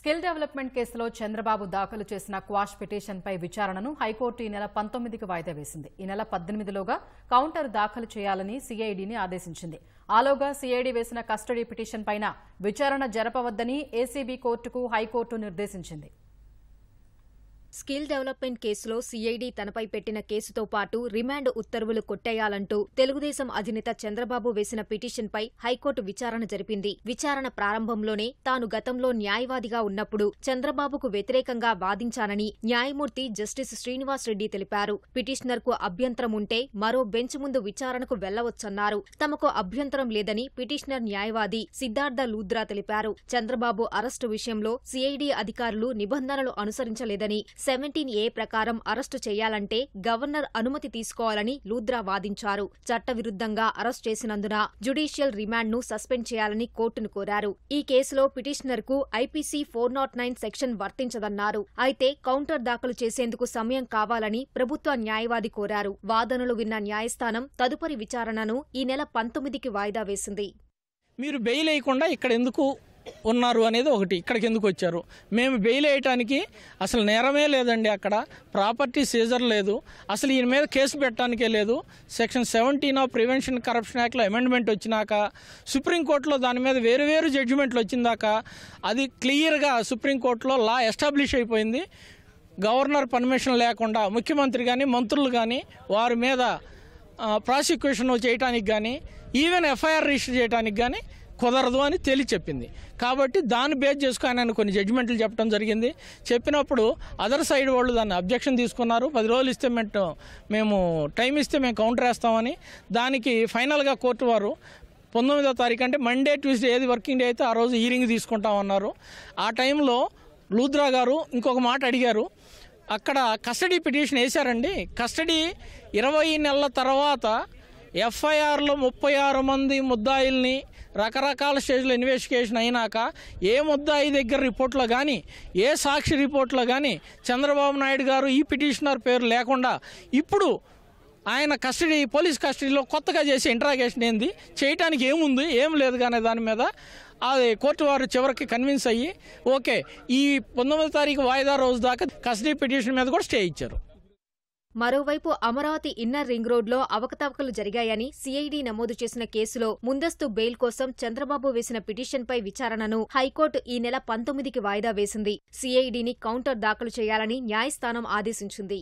skill development కేసులో చంద్రబాబు దాఖలు చేసిన క్వాష్ పిటిషన్పై విచారణను హైకోర్టు ఈ నెల పంతొమ్మిదికి వాయిదా వేసింది ఈ నెల పద్దెనిమిదిలోగా కౌంటర్ దాఖలు చేయాలని సీఐడిని ఆదేశించింది ఆలోగా సీఐడి వేసిన కస్టడీ పిటిషన్ పైన విచారణ జరపవద్దని ఏసీబీ కోర్టుకు హైకోర్టు నిర్దేశించింది స్కిల్ డెవలప్మెంట్ కేసులో సిఐడి తనపై పెట్టిన కేసుతో పాటు రిమాండ్ ఉత్తర్వులు కొట్టేయాలంటూ తెలుగుదేశం అధినేత చంద్రబాబు వేసిన పిటిషన్పై హైకోర్టు విచారణ జరిపింది విచారణ ప్రారంభంలోనే తాను గతంలో న్యాయవాదిగా ఉన్నప్పుడు చంద్రబాబుకు వ్యతిరేకంగా వాదించానని న్యాయమూర్తి జస్టిస్ శ్రీనివాస్ రెడ్డి తెలిపారు పిటిషనర్కు అభ్యంతరం ఉంటే మరో బెంచ్ ముందు విచారణకు వెళ్లవచ్చన్నారు తమకు అభ్యంతరం లేదని పిటిషనర్ న్యాయవాది సిద్ధార్థ లూద్రా తెలిపారు చంద్రబాబు అరెస్టు విషయంలో సీఐడీ అధికారులు నిబంధనలు అనుసరించలేదని సెవెంటీన్ ఏ ప్రకారం అరెస్టు చేయాలంటే గవర్నర్ అనుమతి తీసుకోవాలని లూద్రా వాదించారు చట్టవిరుద్ధంగా అరెస్టు చేసినందున జ్యుడీషియల్ రిమాండ్ను సస్పెండ్ చేయాలని కోర్టును కోరారు ఈ కేసులో పిటిషనర్కు IPC four nought nine section వర్తించదన్నారు అయితే కౌంటర్ దాఖలు చేసేందుకు సమయం కావాలని ప్రభుత్వ న్యాయవాది కోరారు వాదనలు విన్న న్యాయస్థానం తదుపరి విచారణను ఈ నెల పంతొమ్మిదికి వాయిదా వేసింది మీరు బెయిల్ వేయకుండా ఇక్కడ ఎందుకు ఉన్నారు అనేది ఒకటి ఇక్కడికి ఎందుకు వచ్చారు మేము బెయిల్ వేయటానికి అసలు నేరమే లేదండి అక్కడ ప్రాపర్టీ సీజర్ లేదు అసలు ఈయన మీద కేసు పెట్టడానికే లేదు section seventeen of prevention corruption యాక్ట్లో అమెండ్మెంట్ వచ్చినాక సుప్రీంకోర్టులో దాని మీద వేరు వేరు జడ్జిమెంట్లు వచ్చిందాక అది క్లియర్గా సుప్రీంకోర్టులో లా ఎస్టాబ్లిష్ అయిపోయింది గవర్నర్ పర్మిషన్ లేకుండా ముఖ్యమంత్రి కానీ మంత్రులు కానీ వారి మీద ప్రాసిక్యూషన్ చేయడానికి కానీ ఈవెన్ ఎఫ్ఐఆర్ రిజిస్టర్ చేయడానికి కానీ కుదరదు అని తేలి చెప్పింది కాబట్టి దాన్ని బేస్ చేసుకుని ఆయన కొన్ని జడ్జిమెంట్లు చెప్పడం జరిగింది చెప్పినప్పుడు అదర్ సైడ్ వాళ్ళు దాన్ని అబ్జెక్షన్ తీసుకున్నారు పది రోజులు ఇస్తే మేము మేము టైం ఇస్తే మేము కౌంటర్ వేస్తామని దానికి ఫైనల్గా కోర్టు వారు పంతొమ్మిదో తారీఖు అంటే మండే ట్యూస్డే ఏది వర్కింగ్ డే అయితే ఆ రోజు హీరింగ్ తీసుకుంటామన్నారు ఆ టైంలో లూద్రా గారు ఇంకొక మాట అడిగారు అక్కడ కస్టడీ పిటిషన్ వేశారండి కస్టడీ ఇరవై నెలల తర్వాత ఎఫ్ఐఆర్లో ముప్పై ఆరు మంది ముద్దాయిల్ని రకరకాల స్టేజ్లో ఇన్వెస్టిగేషన్ అయినాక ఏ ముద్దాయి దగ్గర రిపోర్ట్లో కానీ ఏ సాక్షి రిపోర్ట్లో కానీ చంద్రబాబు నాయుడు గారు ఈ పిటిషనర్ పేరు లేకుండా ఇప్పుడు ఆయన కస్టడీ పోలీస్ కస్టడీలో కొత్తగా చేసే ఇంట్రాగేషన్ ఏంది చేయటానికి ఏముంది ఏం లేదు కానీ దాని మీద అది కోర్టు వారు చివరికి కన్విన్స్ అయ్యి ఓకే ఈ పంతొమ్మిదో తారీఖు వాయిదా రోజు దాకా కస్టడీ పిటిషన్ మీద కూడా స్టే ఇచ్చారు మరోవైపు అమరావతి ఇన్నర్ రింగ్ రోడ్లో అవకతవకలు జరిగాయని సిఐడి నమోదు చేసిన కేసులో ముందస్తు బెయిల్ కోసం చంద్రబాబు వేసిన పిటిషన్పై విచారణను హైకోర్టు ఈ నెల పంతొమ్మిదికి వాయిదా వేసింది సిఐడిని కౌంటర్ దాఖలు చేయాలని న్యాయస్థానం ఆదేశించింది